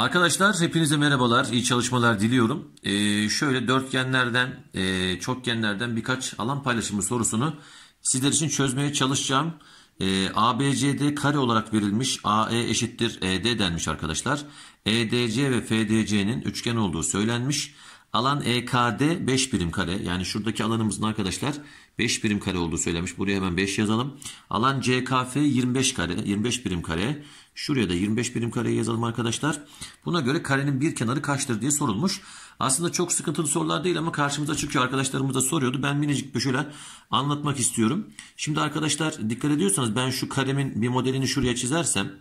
Arkadaşlar hepinize merhabalar, iyi çalışmalar diliyorum. Ee, şöyle dörtgenlerden, e, çokgenlerden birkaç alan paylaşımı sorusunu sizler için çözmeye çalışacağım. E, ee, ABCD kare olarak verilmiş AE eşittir ED denmiş arkadaşlar. EDC ve FDC'nin üçgen olduğu söylenmiş. Alan EKD 5 birim kare. Yani şuradaki alanımızın arkadaşlar 5 birim kare olduğu söylemiş. Buraya hemen 5 yazalım. Alan CKF 25 kare. 25 birim kare. Şuraya da 25 birim kare yazalım arkadaşlar. Buna göre karenin bir kenarı kaçtır diye sorulmuş. Aslında çok sıkıntılı sorular değil ama karşımıza çıkıyor. Arkadaşlarımız da soruyordu. Ben minicik bir şöyle anlatmak istiyorum. Şimdi arkadaşlar dikkat ediyorsanız ben şu karemin bir modelini şuraya çizersem.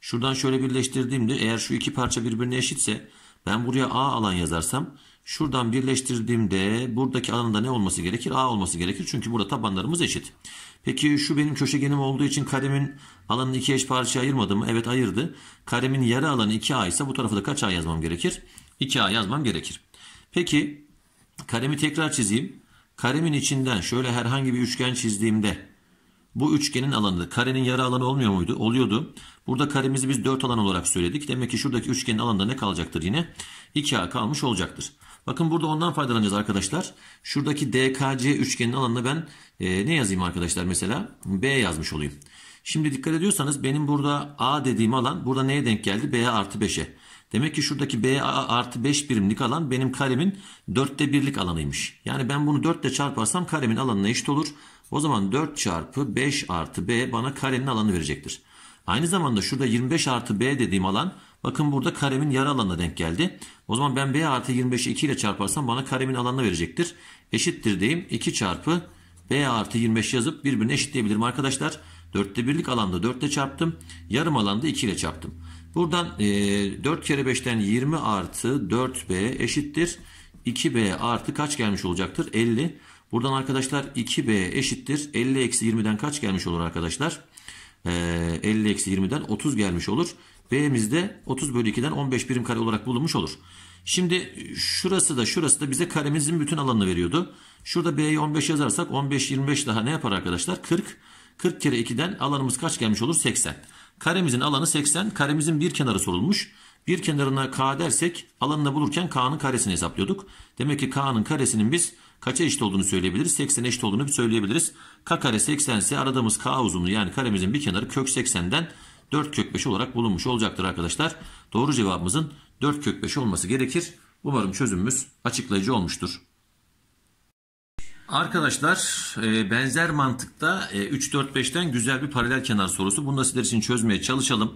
Şuradan şöyle birleştirdiğimde eğer şu iki parça birbirine eşitse ben buraya A alan yazarsam şuradan birleştirdiğimde buradaki alanında ne olması gerekir? A olması gerekir. Çünkü burada tabanlarımız eşit. Peki şu benim köşegenim olduğu için karemin alanını iki eş parçaya ayırmadı mı? Evet ayırdı. Karemin yarı alanı 2A ise bu tarafı da kaç A yazmam gerekir? 2A yazmam gerekir. Peki karemi tekrar çizeyim. Karemin içinden şöyle herhangi bir üçgen çizdiğimde bu üçgenin alanı karenin yarı alanı olmuyor muydu? Oluyordu. Burada karemizi biz 4 alan olarak söyledik. Demek ki şuradaki üçgenin alanında ne kalacaktır yine? 2A kalmış olacaktır. Bakın burada ondan faydalanacağız arkadaşlar. Şuradaki DKC üçgenin alanına ben e, ne yazayım arkadaşlar mesela? B yazmış olayım. Şimdi dikkat ediyorsanız benim burada A dediğim alan burada neye denk geldi? B artı 5'e. Demek ki şuradaki B artı 5 birimlik alan benim karemin 4'te 1'lik alanıymış. Yani ben bunu 4 ile çarparsam karemin alanına eşit olur. O zaman 4 çarpı 5 artı b bana karenin alanı verecektir. Aynı zamanda şurada 25 artı b dediğim alan bakın burada karemin yarı alanına denk geldi. O zaman ben b artı 25'i 2 ile çarparsam bana karemin alanını verecektir. Eşittir diyeyim 2 çarpı b artı 25 yazıp birbirine eşitleyebilirim arkadaşlar. 4'te birlik alanda 4 ile çarptım. Yarım alanda 2 ile çarptım. Buradan e, 4 kere 5'ten 20 artı 4b eşittir. 2b artı kaç gelmiş olacaktır? 50. Buradan arkadaşlar 2B eşittir. 50 eksi 20'den kaç gelmiş olur arkadaşlar? Ee, 50 eksi 20'den 30 gelmiş olur. B'miz de 30 bölü 2'den 15 birim kare olarak bulunmuş olur. Şimdi şurası da şurası da bize karemizin bütün alanını veriyordu. Şurada B'yi 15 yazarsak 15 25 daha ne yapar arkadaşlar? 40. 40 kere 2'den alanımız kaç gelmiş olur? 80. Karemizin alanı 80. Karemizin bir kenarı sorulmuş. Bir kenarına K dersek alanını bulurken K'nın karesini hesaplıyorduk. Demek ki K'nın karesinin biz kaça eşit olduğunu söyleyebiliriz? 80'e eşit olduğunu söyleyebiliriz. K kare 80 ise aradığımız K uzunluğu yani karemizin bir kenarı kök 80'den 4 kök 5 olarak bulunmuş olacaktır arkadaşlar. Doğru cevabımızın 4 kök 5 olması gerekir. Umarım çözümümüz açıklayıcı olmuştur. Arkadaşlar e, benzer mantıkta 3-4-5'ten e, güzel bir paralel kenar sorusu. Bunu da sizler için çözmeye çalışalım.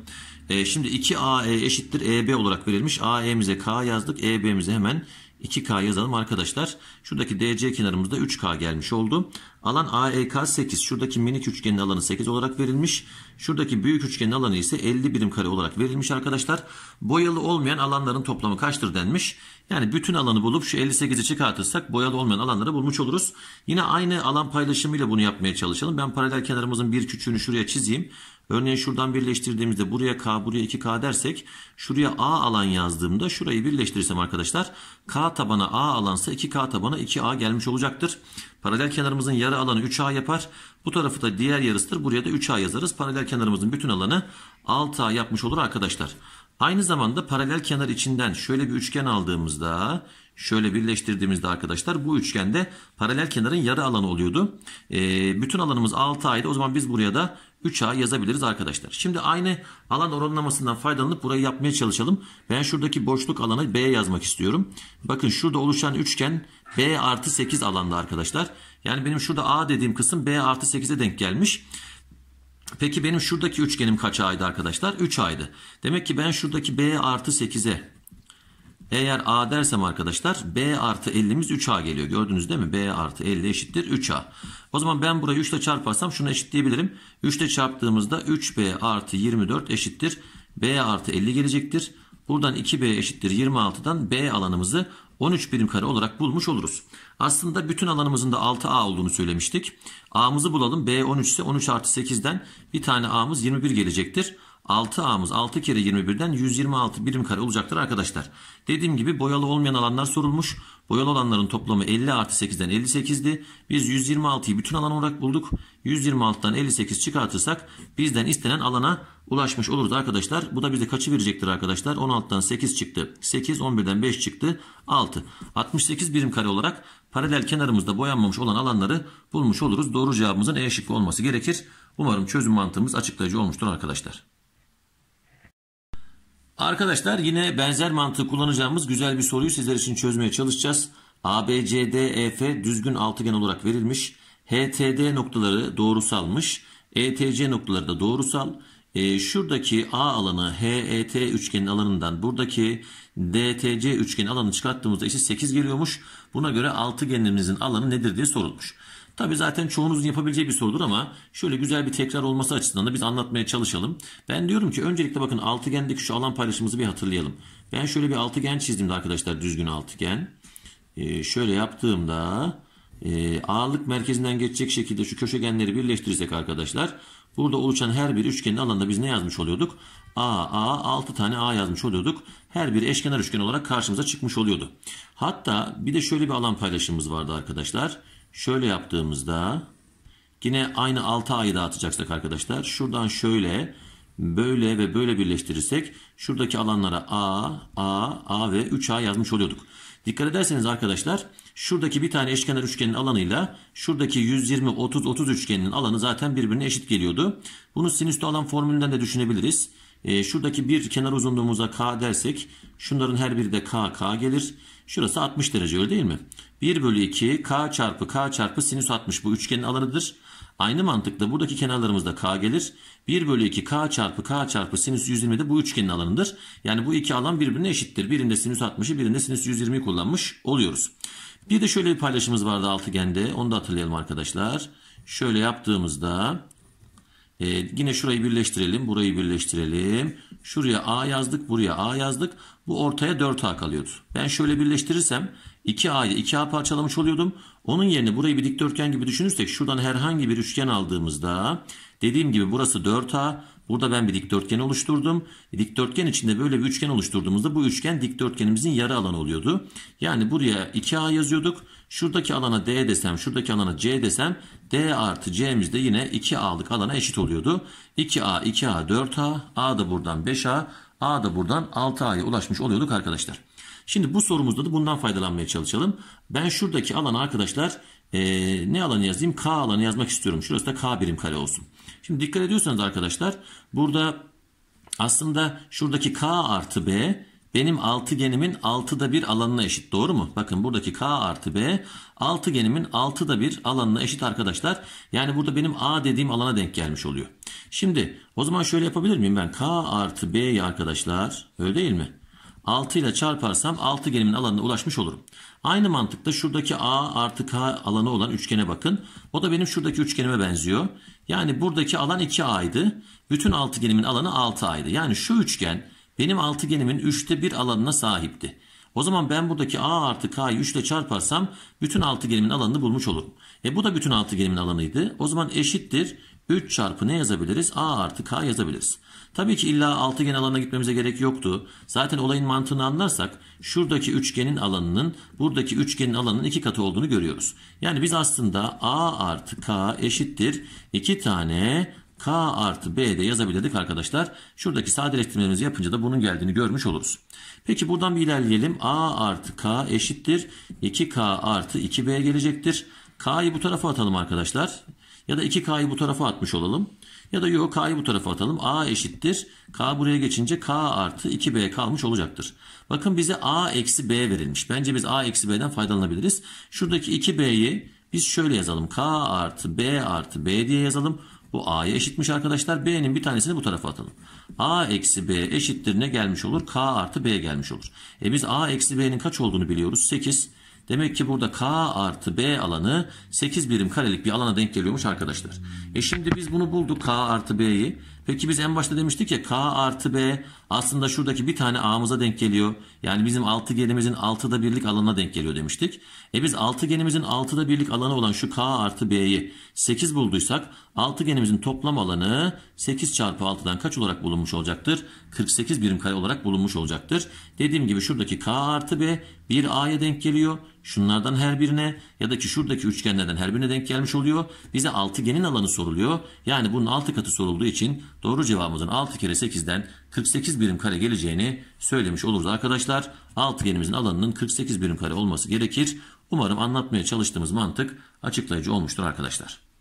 E, şimdi 2AE eşittir EB olarak verilmiş. AE'mize K yazdık. EB'mize hemen 2K yazalım arkadaşlar. Şuradaki DC kenarımızda 3K gelmiş oldu. Alan AEK e 8. Şuradaki minik üçgenin alanı 8 olarak verilmiş. Şuradaki büyük üçgenin alanı ise 50 birim kare olarak verilmiş arkadaşlar. Boyalı olmayan alanların toplamı kaçtır denmiş. Yani bütün alanı bulup şu 58'i çıkartırsak boyalı olmayan alanları bulmuş oluruz. Yine aynı alan paylaşımıyla bunu yapmaya çalışalım. Ben paralel kenarımızın bir küçüğünü şuraya çizeyim. Örneğin şuradan birleştirdiğimizde buraya K buraya 2K dersek şuraya A alan yazdığımda şurayı birleştirirsem arkadaşlar K tabana A alansa 2K tabana 2A gelmiş olacaktır. Paralel kenarımızın yarı alanı 3A yapar. Bu tarafı da diğer yarısıdır. Buraya da 3A yazarız. Paralel kenarımızın bütün alanı 6A yapmış olur arkadaşlar. Aynı zamanda paralel kenar içinden şöyle bir üçgen aldığımızda şöyle birleştirdiğimizde arkadaşlar bu üçgende paralel kenarın yarı alanı oluyordu. E, bütün alanımız 6 a idi. O zaman biz buraya da 3A yazabiliriz arkadaşlar. Şimdi aynı alan oranlamasından faydalanıp burayı yapmaya çalışalım. Ben şuradaki boşluk alanı B yazmak istiyorum. Bakın şurada oluşan üçgen B artı 8 alanda arkadaşlar. Yani benim şurada A dediğim kısım B artı 8'e denk gelmiş. Peki benim şuradaki üçgenim kaç A'ydı arkadaşlar? 3 A'ydı. Demek ki ben şuradaki B artı 8'e eğer A dersem arkadaşlar B artı 50'miz 3A geliyor. Gördünüz değil mi? B artı 50 eşittir 3A. O zaman ben burayı 3 ile çarparsam şunu eşitleyebilirim. 3 ile çarptığımızda 3B artı 24 eşittir. B artı 50 gelecektir. Buradan 2B eşittir 26'dan B alanımızı 13 birim kare olarak bulmuş oluruz. Aslında bütün alanımızın da 6A olduğunu söylemiştik. A'mızı bulalım. B 13 ise 13 artı 8'den bir tane A'mız 21 gelecektir. 6A'mız 6 kere 21'den 126 birim kare olacaktır arkadaşlar. Dediğim gibi boyalı olmayan alanlar sorulmuş. Boyalı olanların toplamı 50 artı 8'den 58'di. Biz 126'yı bütün alan olarak bulduk. 126'dan 58 çıkartırsak bizden istenen alana ulaşmış oluruz arkadaşlar. Bu da bize kaçı verecektir arkadaşlar? 16'dan 8 çıktı. 8, 11'den 5 çıktı. 6. 68 birim kare olarak paralel kenarımızda boyanmamış olan alanları bulmuş oluruz. Doğru cevabımızın E şıkkı olması gerekir. Umarım çözüm mantığımız açıklayıcı olmuştur arkadaşlar. Arkadaşlar yine benzer mantığı kullanacağımız güzel bir soruyu sizler için çözmeye çalışacağız. ABCDEF düzgün altıgen olarak verilmiş. HTD noktaları doğrusalmış. ETC noktaları da doğrusal. E, şuradaki A alanı HET üçgenin alanından buradaki DTC üçgenin alanını çıkarttığımızda eşit 8 geliyormuş. Buna göre altıgenimizin alanı nedir diye sorulmuş. Tabii zaten çoğunuzun yapabileceği bir sorudur ama şöyle güzel bir tekrar olması açısından da biz anlatmaya çalışalım. Ben diyorum ki öncelikle bakın altıgendeki şu alan paylaşımımızı bir hatırlayalım. Ben şöyle bir altıgen çizdiğimde arkadaşlar düzgün altıgen. Ee, şöyle yaptığımda e, ağırlık merkezinden geçecek şekilde şu köşegenleri birleştirirsek arkadaşlar burada oluşan her bir üçgenin alanında biz ne yazmış oluyorduk? A, A, 6 tane A yazmış oluyorduk. Her biri eşkenar üçgen olarak karşımıza çıkmış oluyordu. Hatta bir de şöyle bir alan paylaşımımız vardı arkadaşlar. Arkadaşlar Şöyle yaptığımızda yine aynı 6 ayı dağıtacaksak arkadaşlar. Şuradan şöyle böyle ve böyle birleştirirsek şuradaki alanlara A, A, A ve 3A yazmış oluyorduk. Dikkat ederseniz arkadaşlar şuradaki bir tane eşkenar üçgenin alanıyla şuradaki 120, 30, 30 üçgeninin alanı zaten birbirine eşit geliyordu. Bunu sinüslü alan formülünden de düşünebiliriz. E, şuradaki bir kenar uzunluğumuza k dersek şunların her biri de k k gelir. Şurası 60 derece öyle değil mi? 1 bölü 2 k çarpı k çarpı sinüs 60 bu üçgenin alanıdır. Aynı mantıkla buradaki kenarlarımızda k gelir. 1 bölü 2 k çarpı k çarpı sinüs 120 de bu üçgenin alanıdır. Yani bu iki alan birbirine eşittir. Birinde sinüs 60'ı birinde sinüs 120'yi kullanmış oluyoruz. Bir de şöyle bir paylaşımız vardı altıgende. Onu da hatırlayalım arkadaşlar. Şöyle yaptığımızda e, yine şurayı birleştirelim. Burayı birleştirelim. Şuraya A yazdık. Buraya A yazdık. Bu ortaya 4A kalıyordu. Ben şöyle birleştirirsem 2A'yı 2A parçalamış oluyordum. Onun yerine burayı bir dikdörtgen gibi düşünürsek şuradan herhangi bir üçgen aldığımızda dediğim gibi burası 4A. Burada ben bir dikdörtgen oluşturdum. E, dikdörtgen içinde böyle bir üçgen oluşturduğumuzda bu üçgen dikdörtgenimizin yarı alanı oluyordu. Yani buraya 2A yazıyorduk. Şuradaki alana D desem, şuradaki alana C desem D artı C'miz de yine 2A'lık alana eşit oluyordu. 2A, 2A, 4A, A da buradan 5A, A da buradan 6A'ya ulaşmış oluyorduk arkadaşlar. Şimdi bu sorumuzda da bundan faydalanmaya çalışalım. Ben şuradaki alana arkadaşlar e, ne alanı yazayım? K alanı yazmak istiyorum. Şurası da K birim kare olsun. Şimdi dikkat ediyorsanız arkadaşlar burada aslında şuradaki K artı B benim altıgenimin 6'da bir alanına eşit doğru mu? Bakın buradaki K artı B altıgenimin 6'da bir alanına eşit arkadaşlar. Yani burada benim A dediğim alana denk gelmiş oluyor. Şimdi o zaman şöyle yapabilir miyim ben? K artı B'yi arkadaşlar öyle değil mi? 6 ile çarparsam altıgenimin alanına ulaşmış olurum. Aynı mantıkta şuradaki A artı K alanı olan üçgene bakın. O da benim şuradaki üçgenime benziyor. Yani buradaki alan 2A'ydı. Bütün altıgenimin alanı 6A'ydı. Yani şu üçgen benim altıgenimin 3'te 1 alanına sahipti. O zaman ben buradaki a artı k'yı 3 ile çarparsam bütün altıgenimin alanını bulmuş olurum. E bu da bütün altıgenimin alanıydı. O zaman eşittir 3 çarpı ne yazabiliriz? A artı K yazabiliriz. Tabii ki illa altıgen alanına gitmemize gerek yoktu. Zaten olayın mantığını anlarsak şuradaki üçgenin alanının buradaki üçgenin alanının iki katı olduğunu görüyoruz. Yani biz aslında A artı K eşittir 2 tane K artı B de yazabilirdik arkadaşlar. Şuradaki sadeleştirmelerimizi yapınca da bunun geldiğini görmüş oluruz. Peki buradan bir ilerleyelim. A artı K eşittir. 2K artı 2B gelecektir. K'yı bu tarafa atalım arkadaşlar. Ya da 2K'yı bu tarafa atmış olalım. Ya da yok K'yı bu tarafa atalım. A eşittir. K buraya geçince K artı 2B kalmış olacaktır. Bakın bize A eksi B verilmiş. Bence biz A eksi B'den faydalanabiliriz. Şuradaki 2B'yi biz şöyle yazalım. K artı B artı B diye yazalım. Bu A'ya eşitmiş arkadaşlar. B'nin bir tanesini bu tarafa atalım. A eksi B eşittir ne gelmiş olur? K artı B gelmiş olur. E biz A eksi B'nin kaç olduğunu biliyoruz? 8. Demek ki burada K artı B alanı 8 birim karelik bir alana denk geliyormuş arkadaşlar. E şimdi biz bunu bulduk K artı B'yi. Peki biz en başta demiştik ya K artı B aslında şuradaki bir tane A'mıza denk geliyor. Yani bizim altıgenimizin altıda birlik alanına denk geliyor demiştik. E biz altıgenimizin altıda birlik alanı olan şu K artı B'yi 8 bulduysak altıgenimizin toplam alanı 8 çarpı 6'dan kaç olarak bulunmuş olacaktır? 48 birim kare olarak bulunmuş olacaktır. Dediğim gibi şuradaki K artı B bir A'ya denk geliyor. Şunlardan her birine ya da ki şuradaki üçgenlerden her birine denk gelmiş oluyor. Bize altıgenin alanı soruluyor. Yani bunun altı katı sorulduğu için doğru cevabımızın 6 kere 8'den 48 birim kare geleceğini söylemiş oluruz arkadaşlar. Altıgenimizin alanının 48 birim kare olması gerekir. Umarım anlatmaya çalıştığımız mantık açıklayıcı olmuştur arkadaşlar.